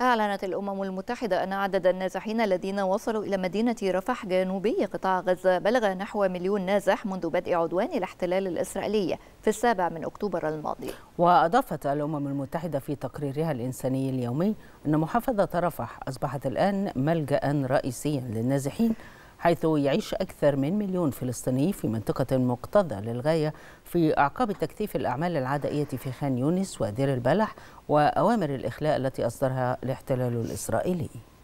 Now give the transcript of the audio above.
أعلنت الأمم المتحدة أن عدد النازحين الذين وصلوا إلى مدينة رفح جنوبي قطاع غزة بلغ نحو مليون نازح منذ بدء عدوان الاحتلال الإسرائيلي في السابع من أكتوبر الماضي وأضافت الأمم المتحدة في تقريرها الإنساني اليومي أن محافظة رفح أصبحت الآن ملجأ رئيسيا للنازحين حيث يعيش أكثر من مليون فلسطيني في منطقة مكتظة للغاية في أعقاب تكثيف الأعمال العدائية في خان يونس ودير البلح وأوامر الإخلاء التي أصدرها الاحتلال الإسرائيلي